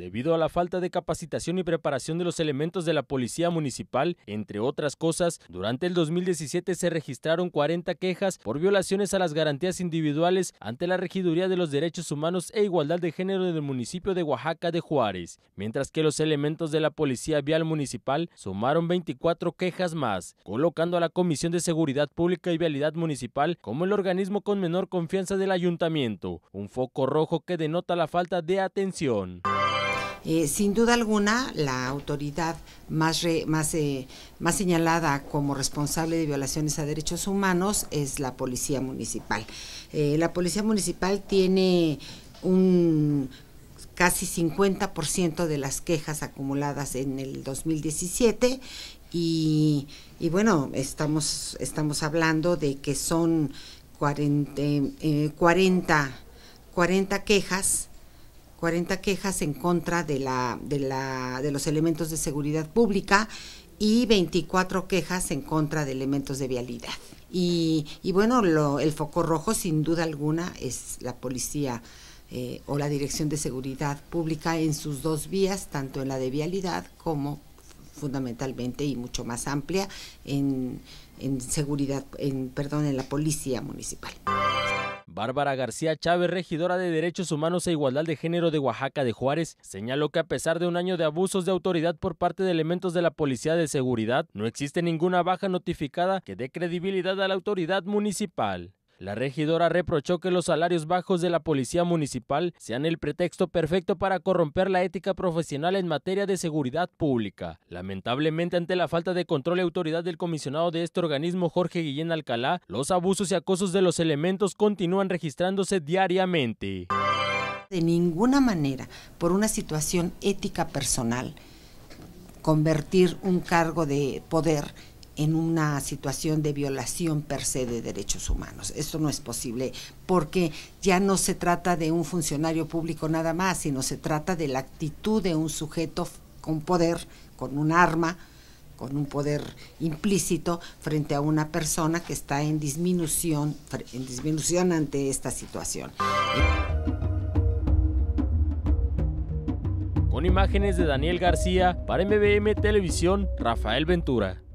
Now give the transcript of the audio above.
debido a la falta de capacitación y preparación de los elementos de la Policía Municipal, entre otras cosas, durante el 2017 se registraron 40 quejas por violaciones a las garantías individuales ante la Regiduría de los Derechos Humanos e Igualdad de Género del municipio de Oaxaca de Juárez, mientras que los elementos de la Policía Vial Municipal sumaron 24 quejas más, colocando a la Comisión de Seguridad Pública y Vialidad Municipal como el organismo con menor confianza del ayuntamiento, un foco rojo que denota la falta de atención. Eh, sin duda alguna, la autoridad más, más, eh, más señalada como responsable de violaciones a derechos humanos es la Policía Municipal. Eh, la Policía Municipal tiene un casi 50% de las quejas acumuladas en el 2017 y, y bueno, estamos, estamos hablando de que son 40, 40, 40 quejas 40 quejas en contra de, los elementos de seguridad pública y 24 quejas en contra de elementos de vialidad. Y, bueno, el foco rojo sin duda alguna es la policía eh, o la Dirección de Seguridad Pública en sus dos vías, tanto en la de vialidad como fundamentalmente y mucho más amplia en, seguridad, en, perdón, en la policía municipal. Bárbara García Chávez, regidora de Derechos Humanos e Igualdad de Género de Oaxaca de Juárez, señaló que a pesar de un año de abusos de autoridad por parte de elementos de la Policía de Seguridad, no existe ninguna baja notificada que dé credibilidad a la autoridad municipal. La regidora reprochó que los salarios bajos de la policía municipal sean el pretexto perfecto para corromper la ética profesional en materia de seguridad pública. Lamentablemente, ante la falta de control y autoridad del comisionado de este organismo, Jorge Guillén Alcalá, los abusos y acosos de los elementos continúan registrándose diariamente. De ninguna manera, por una situación ética personal, convertir un cargo de poder en una situación de violación per se de derechos humanos. Esto no es posible porque ya no se trata de un funcionario público nada más, sino se trata de la actitud de un sujeto con poder, con un arma, con un poder implícito frente a una persona que está en disminución, en disminución ante esta situación. Con imágenes de Daniel García para MBM Televisión, Rafael Ventura.